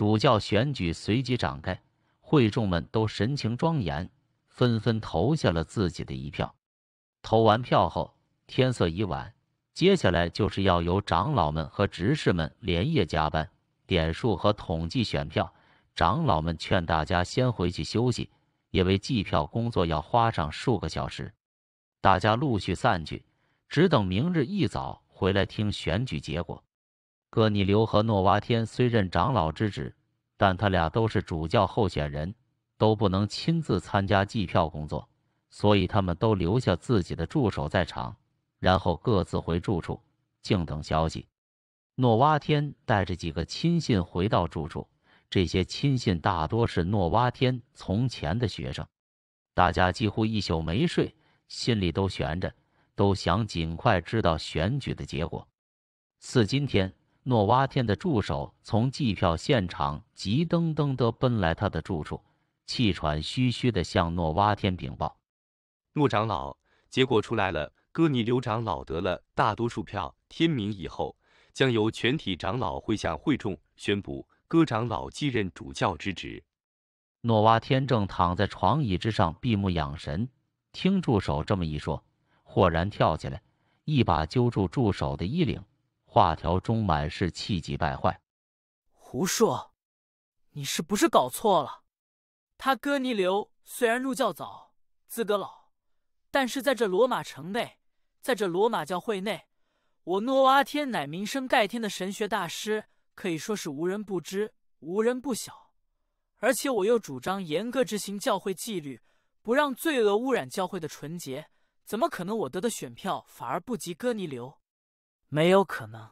主教选举随即展开，会众们都神情庄严，纷纷投下了自己的一票。投完票后，天色已晚，接下来就是要由长老们和执事们连夜加班点数和统计选票。长老们劝大家先回去休息，因为计票工作要花上数个小时。大家陆续散去，只等明日一早回来听选举结果。哥尼流和诺瓦天虽任长老之职，但他俩都是主教候选人，都不能亲自参加计票工作，所以他们都留下自己的助手在场，然后各自回住处静等消息。诺瓦天带着几个亲信回到住处，这些亲信大多是诺瓦天从前的学生。大家几乎一宿没睡，心里都悬着，都想尽快知道选举的结果。似今天。诺瓦天的助手从计票现场急噔噔地奔来，他的住处，气喘吁吁地向诺瓦天禀报：“诺长老，结果出来了，哥尼刘长老得了大多数票。天明以后，将由全体长老会向会众宣布哥长老继任主教之职。”诺瓦天正躺在床椅之上闭目养神，听助手这么一说，豁然跳起来，一把揪住助手的衣领。画条中满是气急败坏。胡说！你是不是搞错了？他哥尼流虽然入教早、资格老，但是在这罗马城内，在这罗马教会内，我诺阿天乃名声盖天的神学大师，可以说是无人不知、无人不晓。而且我又主张严格执行教会纪律，不让罪恶污染教会的纯洁，怎么可能我得的选票反而不及哥尼流？没有可能，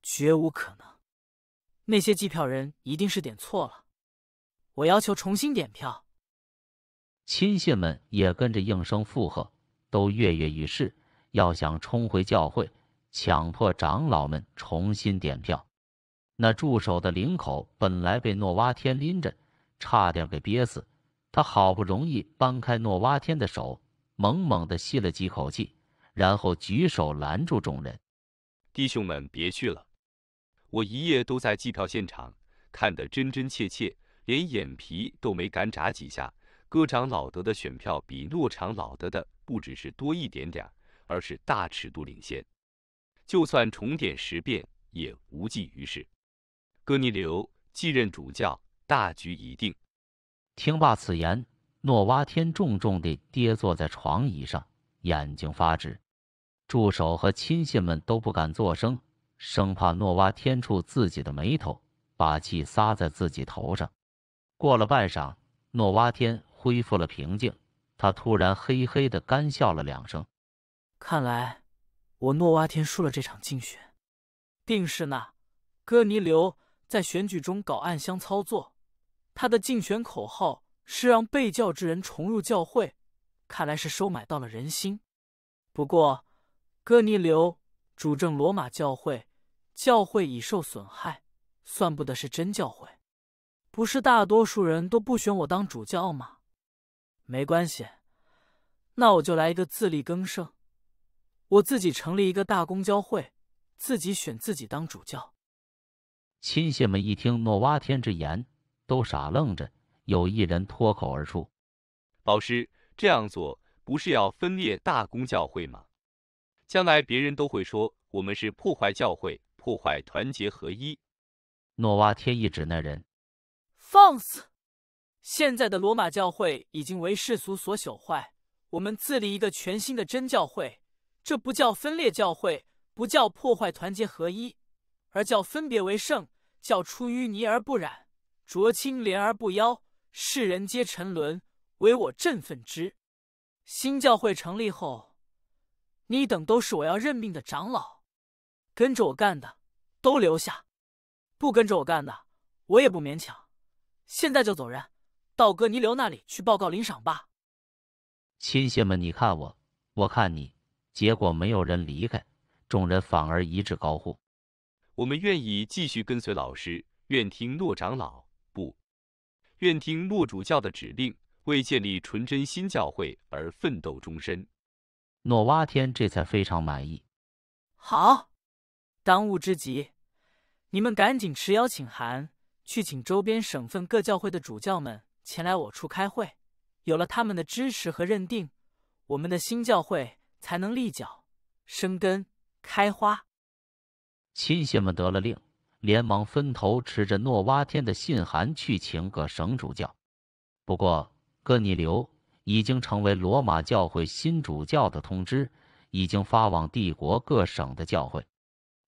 绝无可能！那些计票人一定是点错了，我要求重新点票。亲信们也跟着应声附和，都跃跃欲试，要想冲回教会，强迫长老们重新点票。那助手的领口本来被诺瓦天拎着，差点给憋死，他好不容易搬开诺瓦天的手，猛猛的吸了几口气，然后举手拦住众人。弟兄们别去了，我一夜都在计票现场，看得真真切切，连眼皮都没敢眨几下。哥长老德的选票比诺长老德的不只是多一点点，而是大尺度领先，就算重点十遍也无济于事。哥尼流继任主教，大局已定。听罢此言，诺瓦天重重地跌坐在床椅上，眼睛发直。助手和亲信们都不敢作声，生怕诺瓦天触自己的眉头，把气撒在自己头上。过了半晌，诺瓦天恢复了平静，他突然嘿嘿地干笑了两声。看来我诺瓦天输了这场竞选，定是那哥尼流在选举中搞暗箱操作。他的竞选口号是让被教之人重入教会，看来是收买到了人心。不过。哥尼流主政罗马教会，教会已受损害，算不得是真教会。不是大多数人都不选我当主教吗？没关系，那我就来一个自力更生，我自己成立一个大公教会，自己选自己当主教。亲信们一听诺瓦天之言，都傻愣着，有一人脱口而出：“老师这样做不是要分裂大公教会吗？”将来，别人都会说我们是破坏教会、破坏团结合一。诺瓦天一指那人，放肆！现在的罗马教会已经为世俗所朽坏，我们自立一个全新的真教会，这不叫分裂教会，不叫破坏团结合一，而叫分别为圣，叫出淤泥而不染，濯清涟而不妖。世人皆沉沦，唯我振奋之。新教会成立后。你等都是我要任命的长老，跟着我干的都留下，不跟着我干的我也不勉强，现在就走人。道哥，你留那里去报告领赏吧。亲信们，你看我，我看你，结果没有人离开，众人反而一致高呼：我们愿意继续跟随老师，愿听诺长老，不愿听诺主教的指令，为建立纯真新教会而奋斗终身。诺蛙天这才非常满意。好，当务之急，你们赶紧持邀请函去请周边省份各教会的主教们前来我处开会。有了他们的支持和认定，我们的新教会才能立脚、生根、开花。亲信们得了令，连忙分头持着诺蛙天的信函去请各省主教。不过，哥你留。已经成为罗马教会新主教的通知已经发往帝国各省的教会。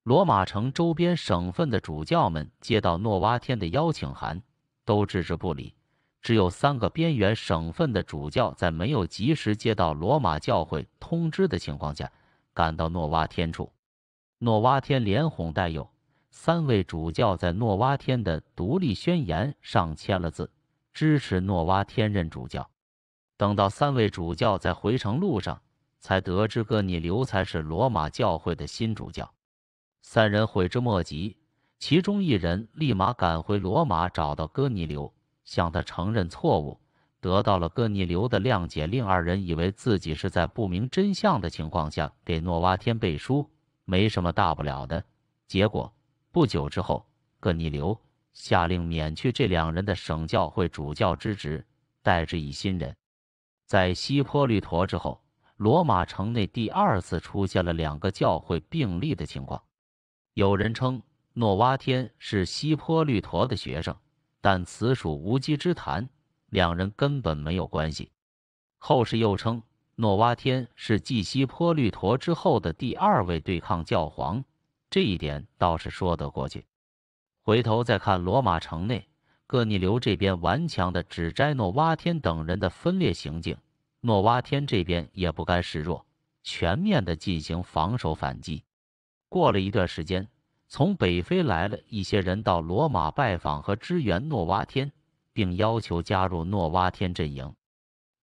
罗马城周边省份的主教们接到诺瓦天的邀请函，都置之不理。只有三个边缘省份的主教在没有及时接到罗马教会通知的情况下赶到诺瓦天处。诺瓦天连哄带诱，三位主教在诺瓦天的独立宣言上签了字，支持诺瓦天任主教。等到三位主教在回程路上，才得知哥尼流才是罗马教会的新主教，三人悔之莫及。其中一人立马赶回罗马，找到哥尼流，向他承认错误，得到了哥尼流的谅解令。二人以为自己是在不明真相的情况下给诺瓦天背书，没什么大不了的。结果不久之后，哥尼流下令免去这两人的省教会主教之职，代之以新人。在西坡绿陀之后，罗马城内第二次出现了两个教会并立的情况。有人称诺瓦天是西坡绿陀的学生，但此属无稽之谈，两人根本没有关系。后世又称诺瓦天是继西坡绿陀之后的第二位对抗教皇，这一点倒是说得过去。回头再看罗马城内。哥尼流这边顽强的指摘诺瓦天等人的分裂行径，诺瓦天这边也不甘示弱，全面的进行防守反击。过了一段时间，从北非来了一些人到罗马拜访和支援诺瓦天，并要求加入诺瓦天阵营。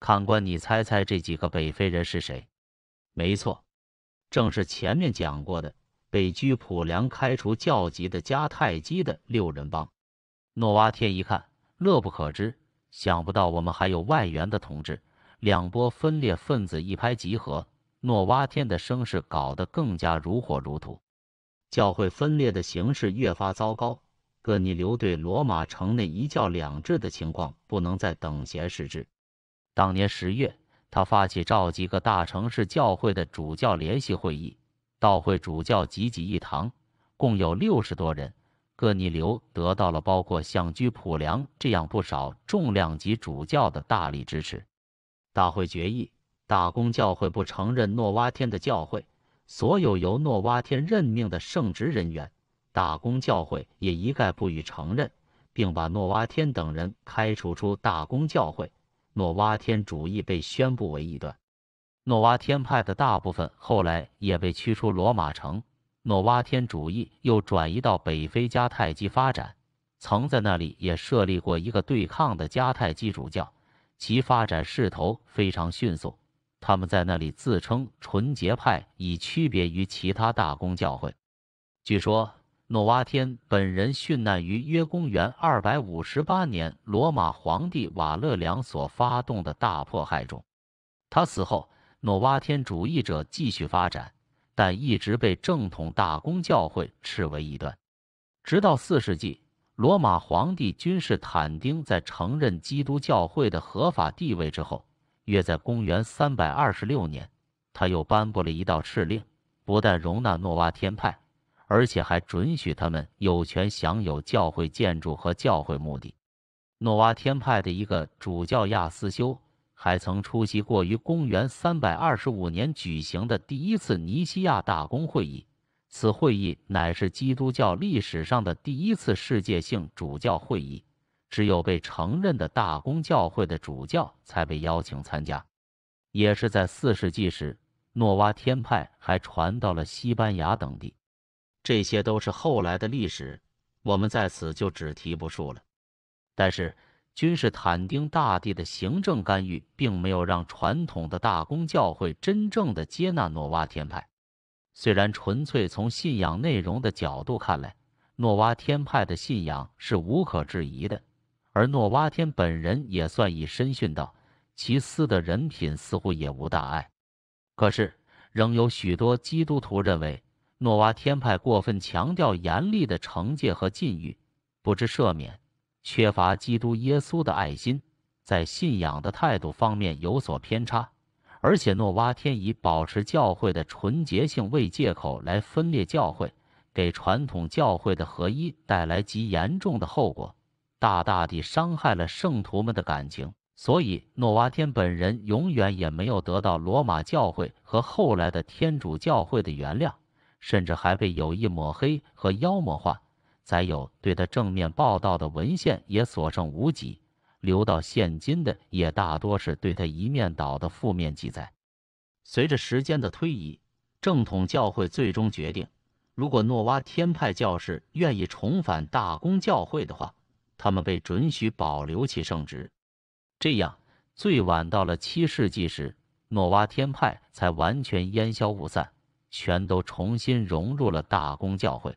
看官，你猜猜这几个北非人是谁？没错，正是前面讲过的被居普良开除教籍的迦太基的六人帮。诺瓦天一看，乐不可支。想不到我们还有外援的同志，两波分裂分子一拍即合，诺瓦天的声势搞得更加如火如荼。教会分裂的形势越发糟糕，哥尼流对罗马城内一教两制的情况不能再等闲视之。当年十月，他发起召集各大城市教会的主教联席会议，道会主教济集一堂，共有六十多人。特尼流得到了包括象居普良这样不少重量级主教的大力支持。大会决议：大公教会不承认诺瓦天的教会，所有由诺瓦天任命的圣职人员，大公教会也一概不予承认，并把诺瓦天等人开除出大公教会。诺瓦天主义被宣布为异端。诺瓦天派的大部分后来也被驱出罗马城。诺瓦天主义又转移到北非迦太基发展，曾在那里也设立过一个对抗的迦太基主教，其发展势头非常迅速。他们在那里自称纯洁派，以区别于其他大公教会。据说诺瓦天本人殉难于约公元二百五十八年罗马皇帝瓦勒良所发动的大迫害中。他死后，诺瓦天主义者继续发展。但一直被正统大公教会斥为异端，直到四世纪，罗马皇帝君士坦丁在承认基督教会的合法地位之后，约在公元三百二十六年，他又颁布了一道敕令，不但容纳诺瓦天派，而且还准许他们有权享有教会建筑和教会墓地。诺瓦天派的一个主教亚斯修。还曾出席过于公元325年举行的第一次尼西亚大公会议，此会议乃是基督教历史上的第一次世界性主教会议，只有被承认的大公教会的主教才被邀请参加。也是在四世纪时，诺瓦天派还传到了西班牙等地，这些都是后来的历史，我们在此就只提不述了。但是。君士坦丁大帝的行政干预并没有让传统的大公教会真正的接纳诺瓦天派。虽然纯粹从信仰内容的角度看来，诺瓦天派的信仰是无可置疑的，而诺瓦天本人也算以身殉道，其私的人品似乎也无大碍。可是，仍有许多基督徒认为诺瓦天派过分强调严厉的惩戒和禁欲，不知赦免。缺乏基督耶稣的爱心，在信仰的态度方面有所偏差，而且诺瓦天以保持教会的纯洁性为借口来分裂教会，给传统教会的合一带来极严重的后果，大大地伤害了圣徒们的感情。所以，诺瓦天本人永远也没有得到罗马教会和后来的天主教会的原谅，甚至还被有意抹黑和妖魔化。载有对他正面报道的文献也所剩无几，留到现今的也大多是对他一面倒的负面记载。随着时间的推移，正统教会最终决定，如果诺瓦天派教士愿意重返大公教会的话，他们被准许保留其圣职。这样，最晚到了七世纪时，诺瓦天派才完全烟消雾散，全都重新融入了大公教会。